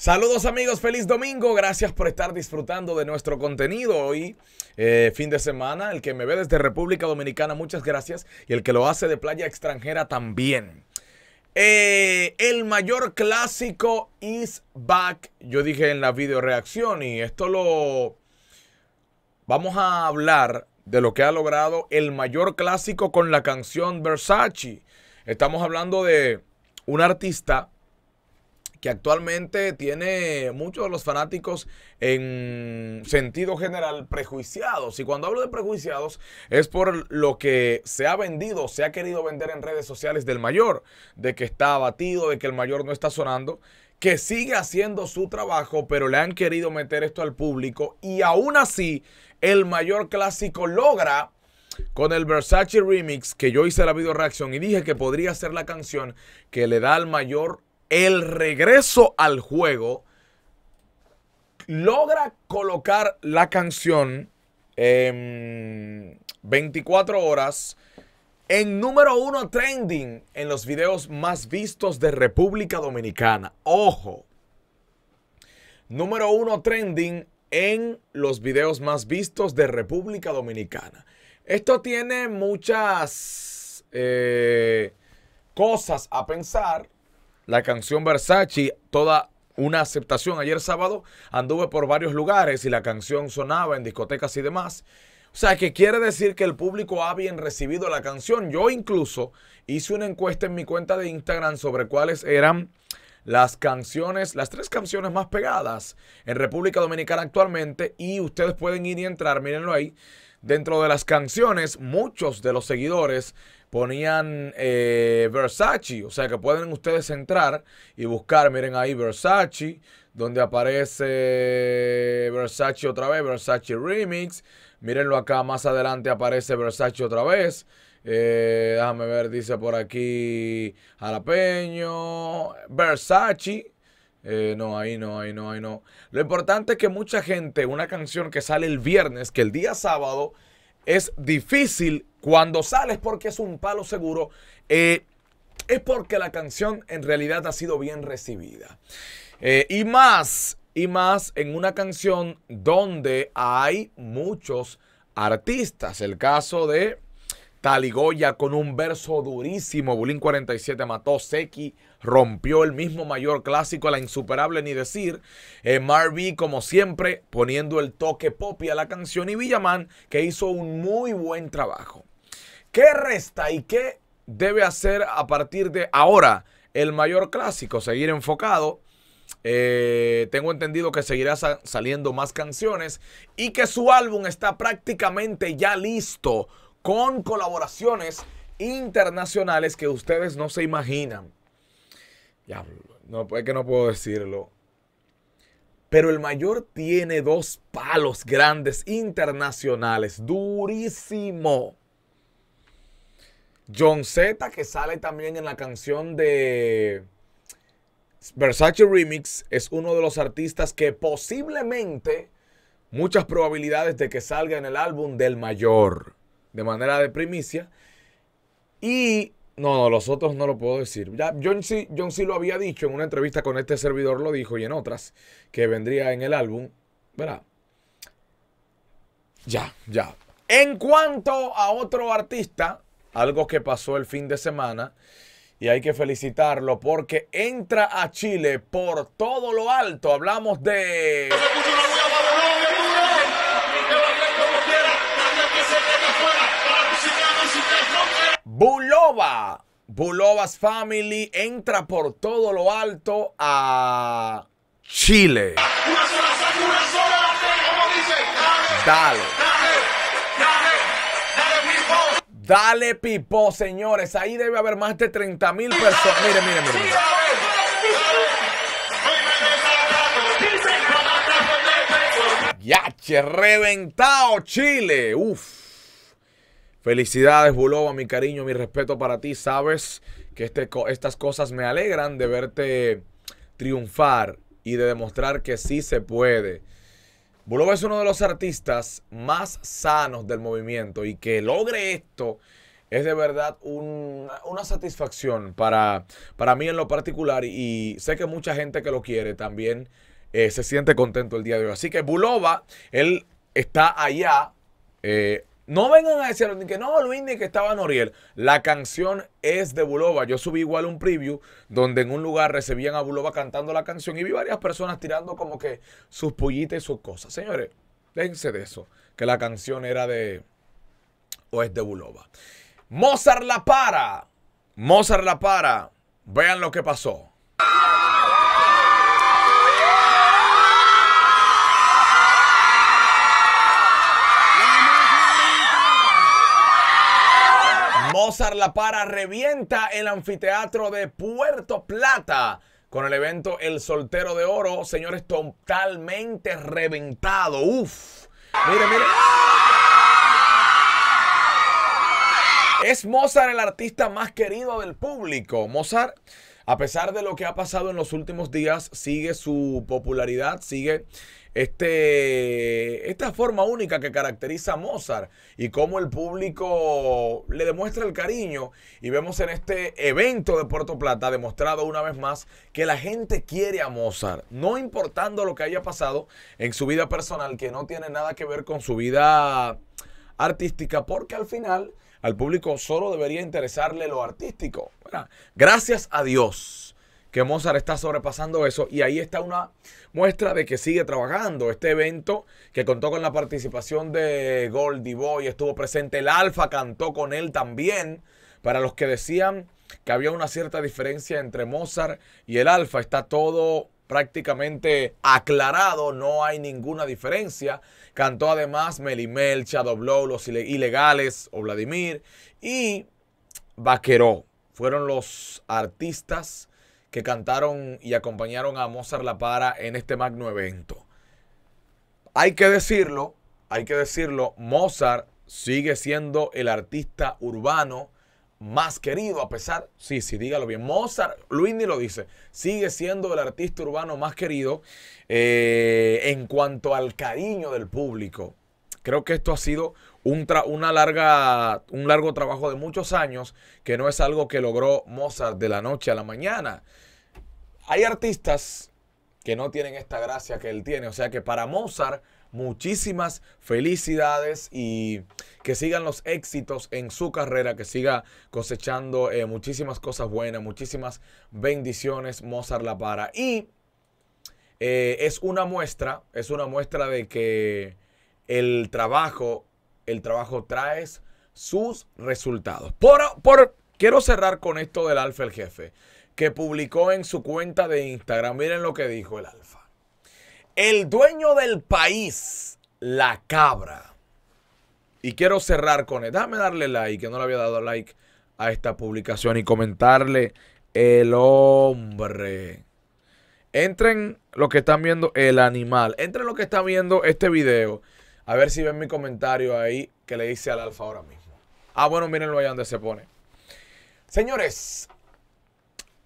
Saludos amigos, feliz domingo, gracias por estar disfrutando de nuestro contenido hoy, eh, fin de semana, el que me ve desde República Dominicana, muchas gracias, y el que lo hace de playa extranjera también. Eh, el mayor clásico is back, yo dije en la reacción y esto lo... Vamos a hablar de lo que ha logrado el mayor clásico con la canción Versace. Estamos hablando de un artista que actualmente tiene muchos de los fanáticos en sentido general prejuiciados. Y cuando hablo de prejuiciados es por lo que se ha vendido, se ha querido vender en redes sociales del mayor, de que está abatido, de que el mayor no está sonando, que sigue haciendo su trabajo, pero le han querido meter esto al público. Y aún así, el mayor clásico logra con el Versace Remix que yo hice la video reacción y dije que podría ser la canción que le da al mayor el regreso al juego logra colocar la canción 24 horas en número uno trending en los videos más vistos de República Dominicana. Ojo. Número uno trending en los videos más vistos de República Dominicana. Esto tiene muchas eh, cosas a pensar la canción Versace, toda una aceptación. Ayer sábado anduve por varios lugares y la canción sonaba en discotecas y demás. O sea, que quiere decir que el público ha bien recibido la canción. Yo incluso hice una encuesta en mi cuenta de Instagram sobre cuáles eran las canciones, las tres canciones más pegadas en República Dominicana actualmente y ustedes pueden ir y entrar, mírenlo ahí. Dentro de las canciones, muchos de los seguidores ponían eh, Versace. O sea que pueden ustedes entrar y buscar, miren ahí Versace, donde aparece Versace otra vez, Versace Remix. Mírenlo acá, más adelante aparece Versace otra vez. Eh, déjame ver, dice por aquí jalapeño, Versace. Eh, no, ahí no, ahí no, ahí no. Lo importante es que mucha gente, una canción que sale el viernes, que el día sábado es difícil cuando sales porque es un palo seguro, eh, es porque la canción en realidad ha sido bien recibida. Eh, y más, y más en una canción donde hay muchos artistas. El caso de Taligoya con un verso durísimo. Bulín 47 mató. Seki rompió el mismo mayor clásico, la insuperable ni decir. Eh, Marvy, como siempre, poniendo el toque y a la canción. Y Villamán, que hizo un muy buen trabajo. ¿Qué resta y qué debe hacer a partir de ahora el mayor clásico? Seguir enfocado. Eh, tengo entendido que seguirá saliendo más canciones y que su álbum está prácticamente ya listo con colaboraciones internacionales que ustedes no se imaginan. Ya, no, es que no puedo decirlo. Pero el mayor tiene dos palos grandes internacionales, durísimo. John Z, que sale también en la canción de Versace Remix, es uno de los artistas que posiblemente muchas probabilidades de que salga en el álbum del mayor de manera de primicia. Y no, los otros no lo puedo decir. Ya, John, C, John C lo había dicho en una entrevista con este servidor, lo dijo, y en otras, que vendría en el álbum. ¿Verdad? Ya, ya. En cuanto a otro artista, algo que pasó el fin de semana, y hay que felicitarlo porque entra a Chile por todo lo alto. Hablamos de... Bulova. Bulova's Family entra por todo lo alto a Chile. Una sola, una sola, como Dale. Dale, dale pipo, señores. Ahí debe haber más de 30 mil personas. Mire, mire, mire. Yache, reventado Chile. Uf. Felicidades, Bulova, mi cariño, mi respeto para ti. Sabes que este, estas cosas me alegran de verte triunfar y de demostrar que sí se puede. Bulova es uno de los artistas más sanos del movimiento y que logre esto es de verdad una satisfacción para, para mí en lo particular y sé que mucha gente que lo quiere también eh, se siente contento el día de hoy. Así que Bulova, él está allá. Eh, no vengan a decir que no, Luis, ni que estaba Noriel. La canción es de Bulova. Yo subí igual un preview donde en un lugar recibían a Buloba cantando la canción y vi varias personas tirando como que sus pollitas y sus cosas. Señores, déjense de eso, que la canción era de. o es de Buloba. Mozart la para. Mozart la para. Vean lo que pasó. Mozart La Para revienta el anfiteatro de Puerto Plata con el evento El Soltero de Oro. Señores, totalmente reventado. Uf. Mire, mire. Es Mozart el artista más querido del público. Mozart a pesar de lo que ha pasado en los últimos días, sigue su popularidad, sigue este, esta forma única que caracteriza a Mozart y cómo el público le demuestra el cariño. Y vemos en este evento de Puerto Plata demostrado una vez más que la gente quiere a Mozart, no importando lo que haya pasado en su vida personal, que no tiene nada que ver con su vida artística, porque al final al público solo debería interesarle lo artístico. gracias a Dios que Mozart está sobrepasando eso y ahí está una muestra de que sigue trabajando. Este evento que contó con la participación de Goldie Boy, estuvo presente el Alfa, cantó con él también. Para los que decían que había una cierta diferencia entre Mozart y el Alfa, está todo prácticamente aclarado, no hay ninguna diferencia. Cantó además Melimel, Blow, Los Ilegales o Vladimir y Vaqueró. Fueron los artistas que cantaron y acompañaron a Mozart La Para en este magno evento. Hay que decirlo, hay que decirlo, Mozart sigue siendo el artista urbano más querido, a pesar, sí, sí, dígalo bien. Mozart, Luini lo dice, sigue siendo el artista urbano más querido eh, en cuanto al cariño del público. Creo que esto ha sido un, una larga, un largo trabajo de muchos años, que no es algo que logró Mozart de la noche a la mañana. Hay artistas que no tienen esta gracia que él tiene, o sea que para Mozart muchísimas felicidades y que sigan los éxitos en su carrera, que siga cosechando eh, muchísimas cosas buenas, muchísimas bendiciones Mozart La Para. Y eh, es una muestra, es una muestra de que el trabajo, el trabajo trae sus resultados. Por, por, quiero cerrar con esto del Alfa el Jefe, que publicó en su cuenta de Instagram, miren lo que dijo el Alfa. El dueño del país, la cabra. Y quiero cerrar con él. Déjame darle like, que no le había dado like a esta publicación y comentarle el hombre. Entren lo que están viendo el animal. Entren lo que están viendo este video. A ver si ven mi comentario ahí que le hice al alfa ahora mismo. Ah, bueno, mírenlo allá donde se pone. Señores,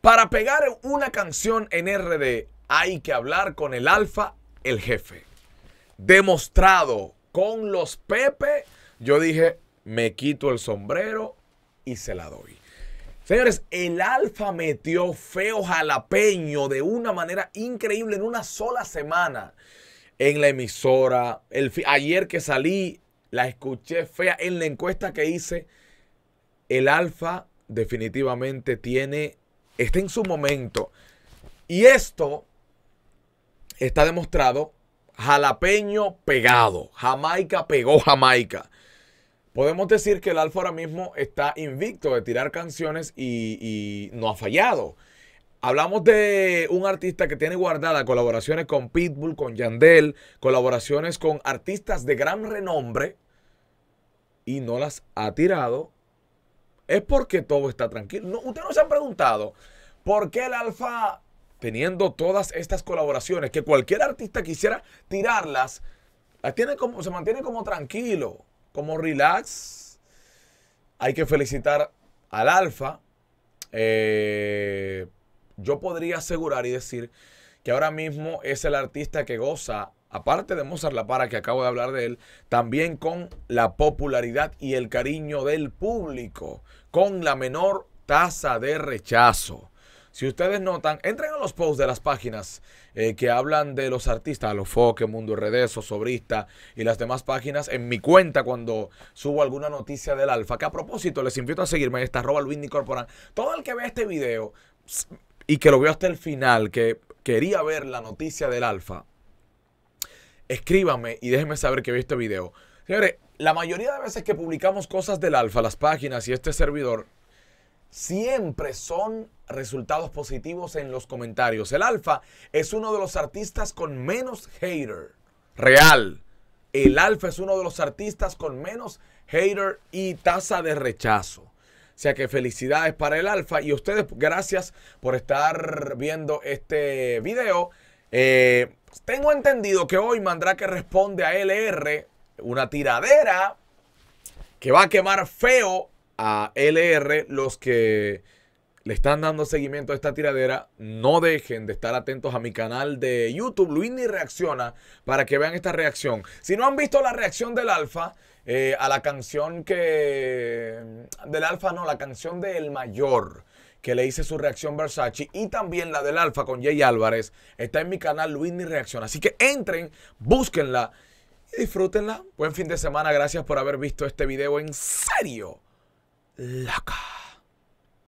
para pegar una canción en RD hay que hablar con el alfa el jefe. Demostrado con los Pepe, yo dije, me quito el sombrero y se la doy. Señores, el Alfa metió feo jalapeño de una manera increíble en una sola semana. En la emisora, el ayer que salí, la escuché fea en la encuesta que hice. El Alfa definitivamente tiene, está en su momento. Y esto está demostrado, jalapeño pegado. Jamaica pegó Jamaica. Podemos decir que el Alfa ahora mismo está invicto de tirar canciones y, no ha fallado. Hablamos de un artista que tiene guardadas colaboraciones con Pitbull, con Yandel, colaboraciones con artistas de gran renombre y no las ha tirado. Es porque todo está tranquilo. No, se han preguntado por qué el Alfa teniendo todas estas colaboraciones que cualquier artista quisiera tirarlas, tiene como, se mantiene como tranquilo, como relax. Hay que felicitar al Alfa. Eh, yo podría asegurar y decir que ahora mismo es el artista que goza, aparte de Mozart La Para, que acabo de hablar de él, también con la popularidad y el cariño del público, con la menor tasa de rechazo. Si ustedes notan, entren a los posts de las páginas eh, que hablan de los artistas, a los Foque, Mundo RD, Sobrista y las demás páginas en mi cuenta cuando subo alguna noticia del Alfa. Que a propósito, les invito a seguirme, esta arroba Luis Todo el que ve este video y que lo veo hasta el final, que quería ver la noticia del Alfa, escríbame y déjenme saber que ve este video. Señores, la mayoría de veces que publicamos cosas del Alfa, las páginas y este servidor, siempre son resultados positivos en los comentarios. El Alfa es uno de los artistas con menos hater. Real. El Alfa es uno de los artistas con menos hater y tasa de rechazo. O sea que felicidades para el Alfa y ustedes gracias por estar viendo este video. Eh, tengo entendido que hoy que responde a LR una tiradera que va a quemar feo a LR los que le están dando seguimiento a esta tiradera, no dejen de estar atentos a mi canal de YouTube, Luini Reacciona, para que vean esta reacción. Si no han visto la reacción del Alfa, eh, a la canción que... Del Alfa no, la canción del Mayor, que le hice su reacción Versace, y también la del Alfa con Jay Álvarez, está en mi canal Luini Reacciona. Así que entren, búsquenla y disfrútenla. Buen fin de semana, gracias por haber visto este video en serio ラカー